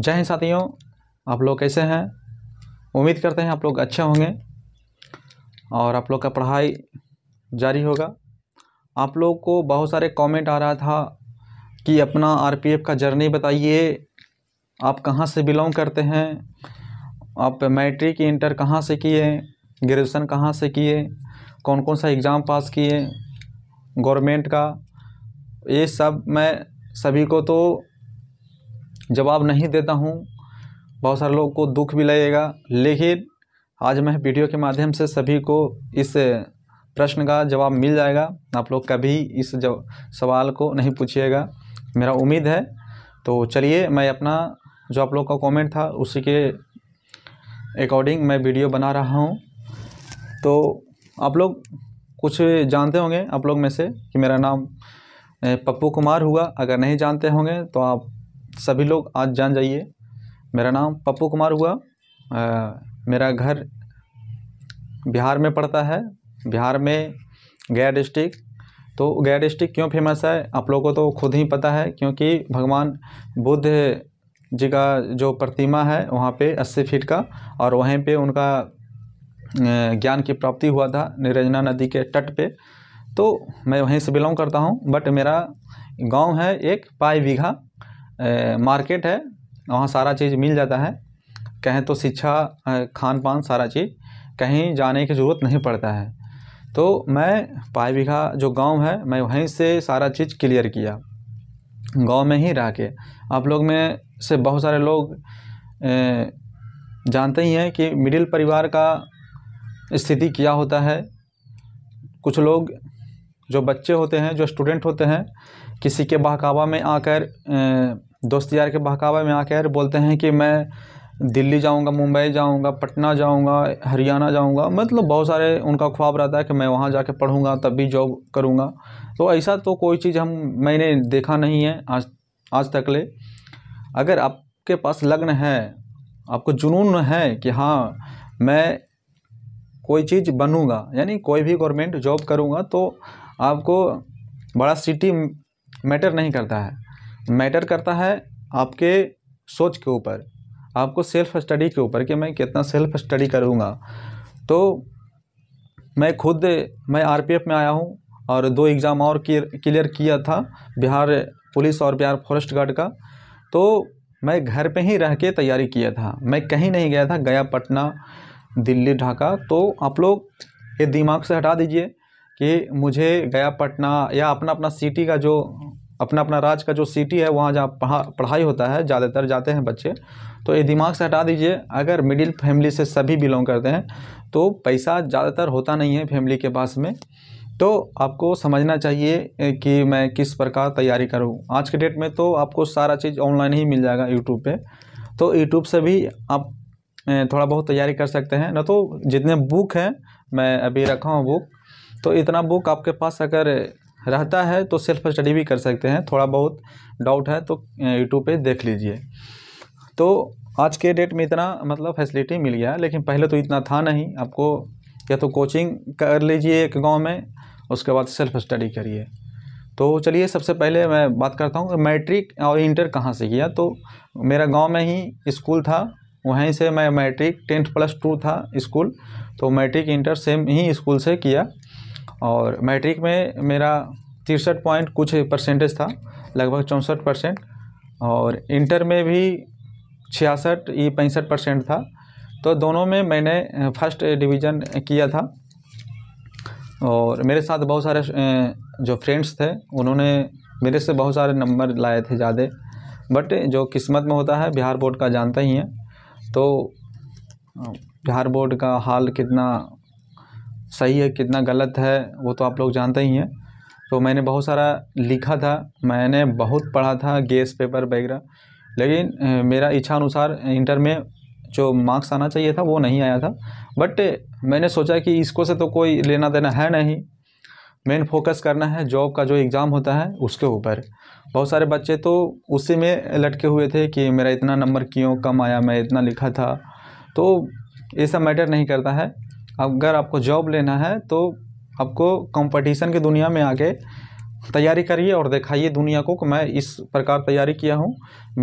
जय हिंद साथियों आप लोग कैसे हैं उम्मीद करते हैं आप लोग अच्छे होंगे और आप लोग का पढ़ाई जारी होगा आप लोग को बहुत सारे कमेंट आ रहा था कि अपना आरपीएफ का जर्नी बताइए आप कहाँ से बिलोंग करते हैं आप मैट्रिक इंटर कहाँ से किए ग्रेजुएशन कहाँ से किए कौन कौन सा एग्ज़ाम पास किए गवर्नमेंट का ये सब मैं सभी को तो जवाब नहीं देता हूँ बहुत सारे लोगों को दुख भी लगेगा लेकिन आज मैं वीडियो के माध्यम से सभी को इस प्रश्न का जवाब मिल जाएगा आप लोग कभी इस सवाल को नहीं पूछिएगा मेरा उम्मीद है तो चलिए मैं अपना जो आप लोग का कमेंट था उसी के अकॉर्डिंग मैं वीडियो बना रहा हूँ तो आप लोग कुछ जानते होंगे आप लोग में से कि मेरा नाम पप्पू कुमार हुआ अगर नहीं जानते होंगे तो आप सभी लोग आज जान जाइए मेरा नाम पप्पू कुमार हुआ आ, मेरा घर बिहार में पड़ता है बिहार में गया डिस्ट्रिक्ट तो गया डिस्ट्रिक्ट क्यों फेमस है आप लोगों को तो खुद ही पता है क्योंकि भगवान बुद्ध जी का जो प्रतिमा है वहाँ पे 80 फीट का और वहीं पे उनका ज्ञान की प्राप्ति हुआ था निरंजना नदी के तट पे तो मैं वहीं से बिलोंग करता हूँ बट मेरा गांव है एक पाई बीघा मार्केट है वहाँ सारा चीज़ मिल जाता है कहें तो शिक्षा खान पान सारा चीज़ कहीं जाने की ज़रूरत नहीं पड़ता है तो मैं पाई बीघा जो गांव है मैं वहीं से सारा चीज़ क्लियर किया गांव में ही रह के आप लोग में से बहुत सारे लोग जानते ही हैं कि मिडिल परिवार का स्थिति क्या होता है कुछ लोग जो बच्चे होते हैं जो स्टूडेंट होते हैं किसी के बहकावा में आकर दोस्त यार के बहकावा में आकर बोलते हैं कि मैं दिल्ली जाऊंगा मुंबई जाऊंगा पटना जाऊंगा हरियाणा जाऊंगा मतलब बहुत सारे उनका ख्वाब रहता है कि मैं वहाँ जाके पढ़ूंगा भी जॉब करूँगा तो ऐसा तो कोई चीज़ हम मैंने देखा नहीं है आज आज तक ले अगर आपके पास लग्न है आपको जुनून है कि हाँ मैं कोई चीज़ बनूंगा यानी कोई भी गवर्नमेंट जॉब करूँगा तो आपको बड़ा सिटी मैटर नहीं करता है मैटर करता है आपके सोच के ऊपर आपको सेल्फ स्टडी के ऊपर कि मैं कितना सेल्फ स्टडी करूँगा तो मैं खुद मैं आरपीएफ में आया हूँ और दो एग्ज़ाम और क्लियर किया था बिहार पुलिस और बिहार फॉरेस्ट गार्ड का तो मैं घर पे ही रह के तैयारी किया था मैं कहीं नहीं गया था गया पटना दिल्ली ढाका तो आप लोग ये दिमाग से हटा दीजिए कि मुझे गया पटना या अपना अपना सिटी का जो अपना अपना राज्य का जो सिटी है वहाँ जहाँ पढ़ा पढ़ाई होता है ज़्यादातर जाते हैं बच्चे तो ये दिमाग से हटा दीजिए अगर मिडिल फैमिली से सभी बिलोंग करते हैं तो पैसा ज़्यादातर होता नहीं है फैमिली के पास में तो आपको समझना चाहिए कि मैं किस प्रकार तैयारी करूँ आज के डेट में तो आपको सारा चीज़ ऑनलाइन ही मिल जाएगा यूट्यूब पर तो यूट्यूब से भी आप थोड़ा बहुत तैयारी कर सकते हैं न तो जितने बुक हैं मैं अभी रखा हूँ बुक तो इतना बुक आपके पास अगर रहता है तो सेल्फ स्टडी भी कर सकते हैं थोड़ा बहुत डाउट है तो यूट्यूब पे देख लीजिए तो आज के डेट में इतना मतलब फैसिलिटी मिल गया लेकिन पहले तो इतना था नहीं आपको या तो कोचिंग कर लीजिए एक गांव में उसके बाद सेल्फ स्टडी करिए तो चलिए सबसे पहले मैं बात करता हूँ मैट्रिक और इंटर कहाँ से किया तो मेरा गांव में ही स्कूल था वहीं से मैं मैट्रिक टेंथ प्लस टू था स्कूल तो मैट्रिक इंटर सेम ही स्कूल से किया और मैट्रिक में मेरा तिरसठ पॉइंट कुछ परसेंटेज था लगभग चौंसठ परसेंट और इंटर में भी छियासठ ये पैंसठ परसेंट था तो दोनों में मैंने फर्स्ट डिवीज़न किया था और मेरे साथ बहुत सारे जो फ्रेंड्स थे उन्होंने मेरे से बहुत सारे नंबर लाए थे ज़्यादा बट जो किस्मत में होता है बिहार बोर्ड का जानता ही है तो बिहार बोर्ड का हाल कितना सही है कितना गलत है वो तो आप लोग जानते ही हैं तो मैंने बहुत सारा लिखा था मैंने बहुत पढ़ा था गैस पेपर वगैरह लेकिन मेरा इच्छा अनुसार इंटर में जो मार्क्स आना चाहिए था वो नहीं आया था बट मैंने सोचा कि इसको से तो कोई लेना देना है नहीं मेन फोकस करना है जॉब का जो एग्ज़ाम होता है उसके ऊपर बहुत सारे बच्चे तो उसी में लटके हुए थे कि मेरा इतना नंबर क्यों कम आया मैं इतना लिखा था तो ये सब मैटर नहीं करता है अगर आपको जॉब लेना है तो आपको कंपटीशन की दुनिया में आके तैयारी करिए और दिखाइए दुनिया को कि मैं इस प्रकार तैयारी किया हूँ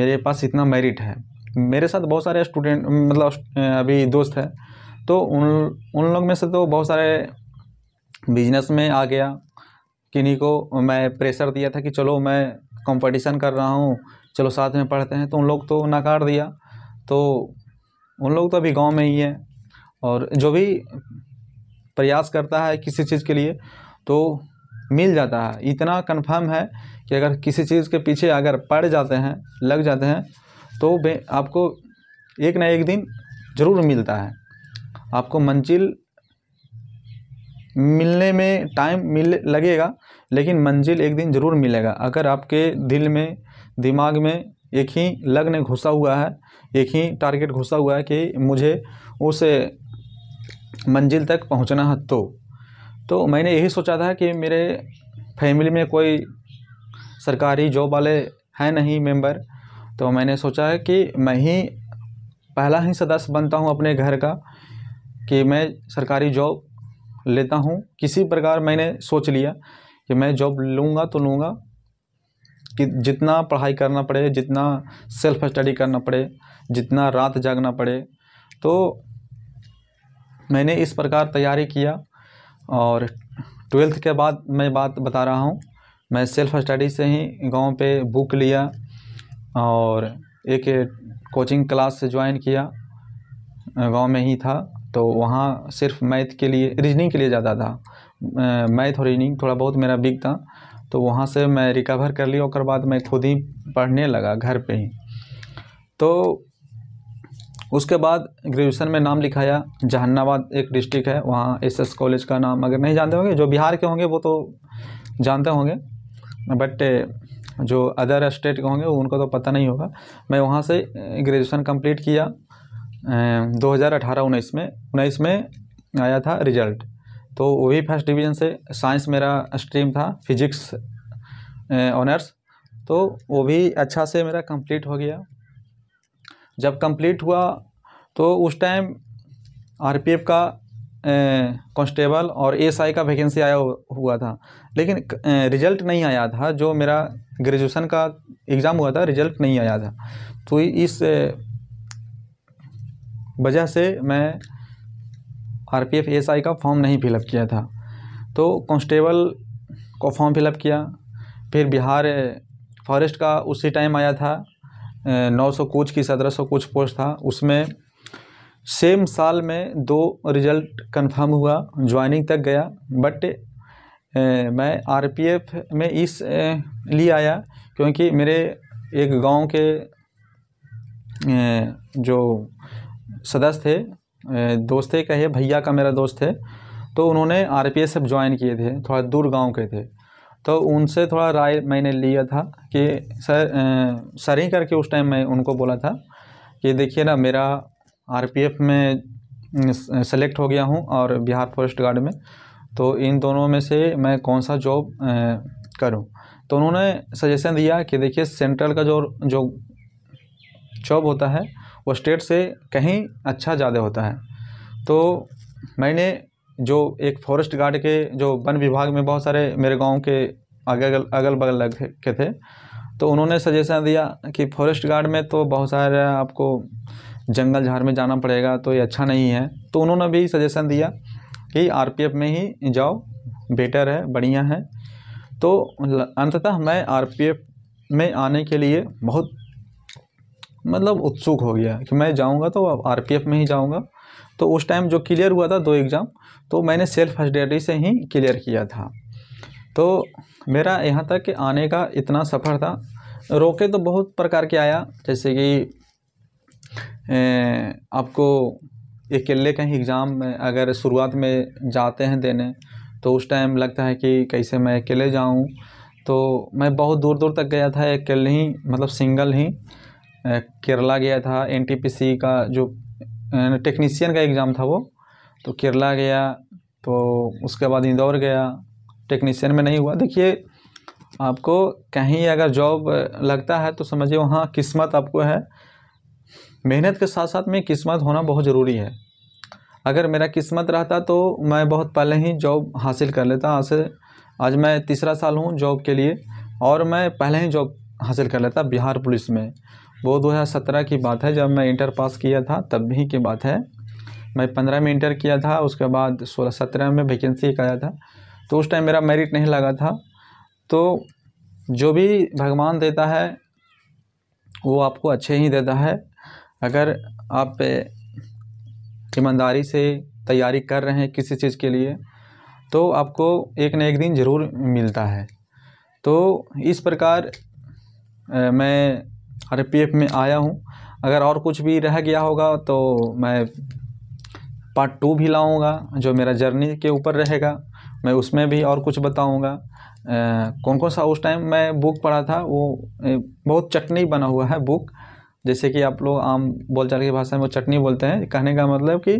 मेरे पास इतना मेरिट है मेरे साथ बहुत सारे स्टूडेंट मतलब अभी दोस्त हैं तो उन उन लोग में से तो बहुत सारे बिजनेस में आ गया किन्हीं को मैं प्रेशर दिया था कि चलो मैं कंपटीशन कर रहा हूँ चलो साथ में पढ़ते हैं तो उन लोग तो नकार दिया तो उन लोग तो अभी गांव में ही हैं और जो भी प्रयास करता है किसी चीज़ के लिए तो मिल जाता है इतना कन्फर्म है कि अगर किसी चीज़ के पीछे अगर पड़ जाते हैं लग जाते हैं तो आपको एक ना एक दिन ज़रूर मिलता है आपको मंजिल मिलने में टाइम मिल लगेगा लेकिन मंजिल एक दिन ज़रूर मिलेगा अगर आपके दिल में दिमाग में एक ही लग्न घुसा हुआ है एक ही टारगेट घुसा हुआ है कि मुझे उस मंजिल तक पहुंचना है तो तो मैंने यही सोचा था कि मेरे फैमिली में कोई सरकारी जॉब वाले हैं नहीं मेंबर तो मैंने सोचा है कि मैं ही पहला ही सदस्य बनता हूं अपने घर का कि मैं सरकारी जॉब लेता हूं किसी प्रकार मैंने सोच लिया कि मैं जॉब लूँगा तो लूँगा कि जितना पढ़ाई करना पड़े जितना सेल्फ स्टडी करना पड़े जितना रात जागना पड़े तो मैंने इस प्रकार तैयारी किया और ट्वेल्थ के बाद मैं बात बता रहा हूँ मैं सेल्फ स्टडी से ही गांव पे बुक लिया और एक कोचिंग क्लास से ज्वाइन किया गांव में ही था तो वहाँ सिर्फ मैथ के लिए रीजनिंग के लिए ज़्यादा था मैथ और रीजनिंग थोड़ा बहुत मेरा बिग था तो वहाँ से मैं रिकवर कर लिया और बाद मैं खुद ही पढ़ने लगा घर पे ही तो उसके बाद ग्रेजुएशन में नाम लिखाया जहन्नाबाद एक डिस्ट्रिक्ट है वहाँ एस एस कॉलेज का नाम अगर नहीं जानते होंगे जो बिहार के होंगे वो तो जानते होंगे बट जो अदर स्टेट के होंगे उनको तो पता नहीं होगा मैं वहाँ से ग्रेजुएशन कंप्लीट किया अठारह उन्नीस में उन्नीस में आया था रिजल्ट तो वही फर्स्ट डिवीज़न से साइंस मेरा स्ट्रीम था फिजिक्स ऑनर्स तो वो भी अच्छा से मेरा कंप्लीट हो गया जब कंप्लीट हुआ तो उस टाइम आरपीएफ का कांस्टेबल और एसआई का वैकेंसी आया हुआ था लेकिन रिजल्ट नहीं आया था जो मेरा ग्रेजुएशन का एग्ज़ाम हुआ था रिजल्ट नहीं आया था तो इस वजह से मैं R P F S I का फॉर्म नहीं फिलअप किया था तो कांस्टेबल को फॉर्म फिलअप किया फिर बिहार फॉरेस्ट का उसी टाइम आया था नौ सौ कुछ की सत्रह सौ कुछ पोस्ट था उसमें सेम साल में दो रिजल्ट कंफर्म हुआ ज्वाइनिंग तक गया बट मैं आरपीएफ में इस लिए आया क्योंकि मेरे एक गांव के ए, जो सदस्य थे दोस्त थे कहे भैया का मेरा दोस्त थे तो उन्होंने आर पी एस ज्वाइन किए थे थोड़ा दूर गांव के थे तो उनसे थोड़ा राय मैंने लिया था कि सर सर ही करके उस टाइम मैं उनको बोला था कि देखिए ना मेरा आरपीएफ में सेलेक्ट हो गया हूँ और बिहार फॉरेस्ट गार्ड में तो इन दोनों में से मैं कौन सा जॉब करूँ तो उन्होंने सजेशन दिया कि देखिए सेंट्रल का जो जो जॉब होता है वो स्टेट से कहीं अच्छा ज़्यादा होता है तो मैंने जो एक फॉरेस्ट गार्ड के जो वन विभाग में बहुत सारे मेरे गांव के अगल अगल बगल के थे तो उन्होंने सजेशन दिया कि फॉरेस्ट गार्ड में तो बहुत सारे आपको जंगल झाड़ में जाना पड़ेगा तो ये अच्छा नहीं है तो उन्होंने भी सजेशन दिया कि आर में ही जाओ बेटर है बढ़िया है तो अंततः मैं आर में आने के लिए बहुत मतलब उत्सुक हो गया कि मैं जाऊंगा तो आर में ही जाऊंगा तो उस टाइम जो क्लियर हुआ था दो एग्ज़ाम तो मैंने सेल्फ स्टडी से ही क्लियर किया था तो मेरा यहाँ तक आने का इतना सफ़र था रोके तो बहुत प्रकार के आया जैसे कि आपको अकेले कहीं एग्ज़ाम में अगर शुरुआत में जाते हैं देने तो उस टाइम लगता है कि कैसे मैं अकेले जाऊं तो मैं बहुत दूर दूर तक गया था अकेले ही मतलब सिंगल ही केरला गया था एनटीपीसी का जो टेक्नीशियन का एग्ज़ाम था वो तो केरला गया तो उसके बाद इंदौर गया टेक्नीशियन में नहीं हुआ देखिए आपको कहीं अगर जॉब लगता है तो समझिए वहाँ किस्मत आपको है मेहनत के साथ साथ में किस्मत होना बहुत ज़रूरी है अगर मेरा किस्मत रहता तो मैं बहुत पहले ही जॉब हासिल कर लेता आज से आज मैं तीसरा साल हूँ जॉब के लिए और मैं पहले ही जॉब हासिल कर लेता बिहार पुलिस में वो सत्रह की बात है जब मैं इंटर पास किया था तब भी की बात है मैं पंद्रह में इंटर किया था उसके बाद सोलह सत्रह में वैकेंसी एक आया था तो उस टाइम मेरा मेरिट नहीं लगा था तो जो भी भगवान देता है वो आपको अच्छे ही देता है अगर आप ईमानदारी से तैयारी कर रहे हैं किसी चीज़ के लिए तो आपको एक न एक दिन ज़रूर मिलता है तो इस प्रकार मैं आर में आया हूँ अगर और कुछ भी रह गया होगा तो मैं पार्ट टू भी लाऊंगा जो मेरा जर्नी के ऊपर रहेगा मैं उसमें भी और कुछ बताऊँगा कौन कौन सा उस टाइम मैं बुक पढ़ा था वो बहुत चटनी बना हुआ है बुक जैसे कि आप लोग आम बोलचाल की भाषा में वो चटनी बोलते हैं कहने का मतलब कि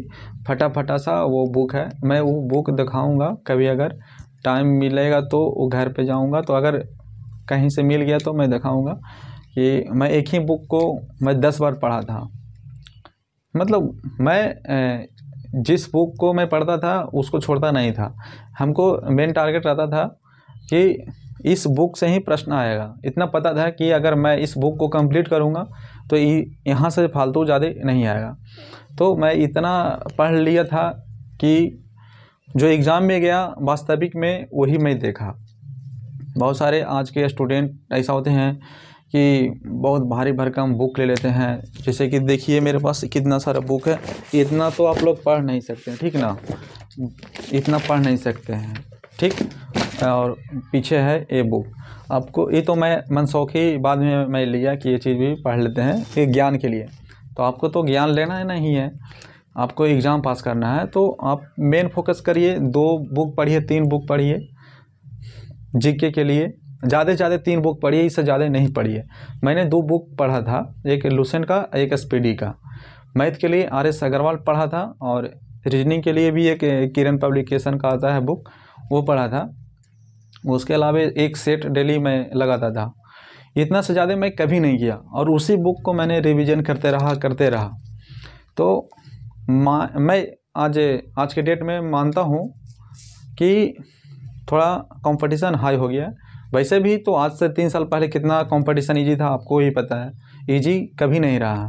फटा फटा सा वो बुक है मैं वो बुक दिखाऊंगा कभी अगर टाइम मिलेगा तो वो घर पे जाऊंगा तो अगर कहीं से मिल गया तो मैं दिखाऊंगा कि मैं एक ही बुक को मैं दस बार पढ़ा था मतलब मैं जिस बुक को मैं पढ़ता था उसको छोड़ता नहीं था हमको मेन टारगेट रहता था कि इस बुक से ही प्रश्न आएगा इतना पता था कि अगर मैं इस बुक को कंप्लीट करूँगा तो यहाँ से फालतू ज़्यादा नहीं आएगा तो मैं इतना पढ़ लिया था कि जो एग्ज़ाम में गया वास्तविक में वही मैं देखा बहुत सारे आज के स्टूडेंट ऐसा होते हैं कि बहुत भारी भरकम बुक ले लेते हैं जैसे कि देखिए मेरे पास कितना सारा बुक है इतना तो आप लोग पढ़ नहीं सकते ठीक ना इतना पढ़ नहीं सकते हैं ठीक और पीछे है ये बुक आपको ये तो मैं मनसौखी बाद में मैं लिया कि ये चीज़ भी पढ़ लेते हैं ये ज्ञान के लिए तो आपको तो ज्ञान लेना है नहीं है आपको एग्ज़ाम पास करना है तो आप मेन फोकस करिए दो बुक पढ़िए तीन बुक पढ़िए जीके के लिए ज़्यादा से ज़्यादा तीन बुक पढ़ी है इससे ज़्यादा नहीं पढ़ी है मैंने दो बुक पढ़ा था एक लूसेंट का एक एसपीडी का मैथ के लिए आर एस अग्रवाल पढ़ा था और रीजनिंग के लिए भी एक किरण पब्लिकेशन का आता है बुक वो पढ़ा था उसके अलावा एक सेट डेली मैं लगाता था इतना से ज़्यादा मैं कभी नहीं किया और उसी बुक को मैंने रिविज़न करते रहा करते रहा तो मैं आज आज के डेट में मानता हूँ कि थोड़ा कंपटीशन हाई हो गया है वैसे भी तो आज से तीन साल पहले कितना कंपटीशन इजी था आपको ही पता है इजी कभी नहीं रहा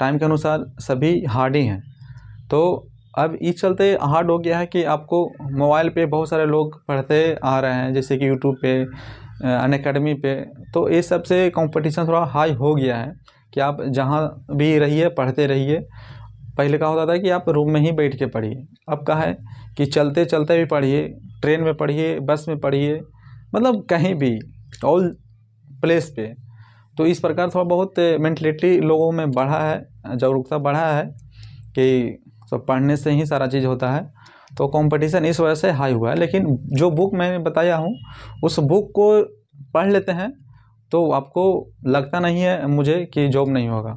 टाइम के अनुसार सभी हार्ड ही हैं तो अब इस चलते हार्ड हो गया है कि आपको मोबाइल पे बहुत सारे लोग पढ़ते आ रहे हैं जैसे कि यूट्यूब पे अन अकेडमी पे तो ये सब से कंपटीशन थोड़ा हाई हो गया है कि आप जहाँ भी रहिए पढ़ते रहिए पहले का होता था कि आप रूम में ही बैठ के पढ़िए अब कहा है कि चलते चलते भी पढ़िए ट्रेन में पढ़िए बस में पढ़िए मतलब कहीं भी ऑल प्लेस पे तो इस प्रकार थोड़ा बहुत मैंटलिटी लोगों में बढ़ा है जागरूकता बढ़ा है कि सब पढ़ने से ही सारा चीज़ होता है तो कंपटीशन इस वजह से हाई हुआ है लेकिन जो बुक मैंने बताया हूँ उस बुक को पढ़ लेते हैं तो आपको लगता नहीं है मुझे कि जॉब नहीं होगा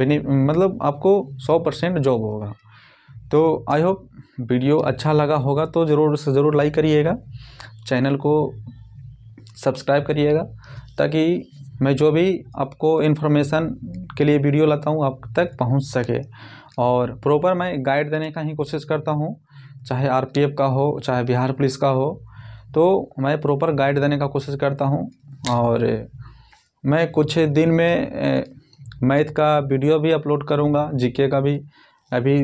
मतलब आपको सौ परसेंट जॉब होगा तो आई होप वीडियो अच्छा लगा होगा तो ज़रूर से ज़रूर लाइक करिएगा चैनल को सब्सक्राइब करिएगा ताकि मैं जो भी आपको इन्फॉर्मेशन के लिए वीडियो लाता हूँ आप तक पहुँच सके और प्रॉपर मैं गाइड देने का ही कोशिश करता हूँ चाहे आरपीएफ का हो चाहे बिहार पुलिस का हो तो मैं प्रॉपर गाइड देने का कोशिश करता हूँ और मैं कुछ दिन में मैथ का वीडियो भी अपलोड करूँगा जीके का भी अभी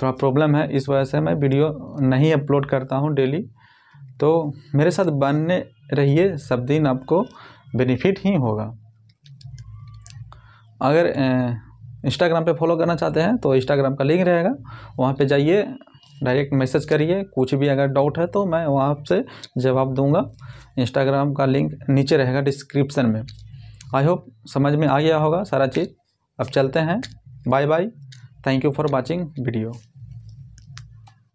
थोड़ा प्रॉब्लम है इस वजह से मैं वीडियो नहीं अपलोड करता हूँ डेली तो मेरे साथ बनने रहिए सब दिन आपको बेनिफिट ही होगा अगर इंस्टाग्राम पे फॉलो करना चाहते हैं तो इंस्टाग्राम का लिंक रहेगा वहाँ पे जाइए डायरेक्ट मैसेज करिए कुछ भी अगर डाउट है तो मैं वहाँ से जवाब दूंगा इंस्टाग्राम का लिंक नीचे रहेगा डिस्क्रिप्सन में आई होप समझ में आ गया होगा सारा चीज़ अब चलते हैं bye bye thank you for watching video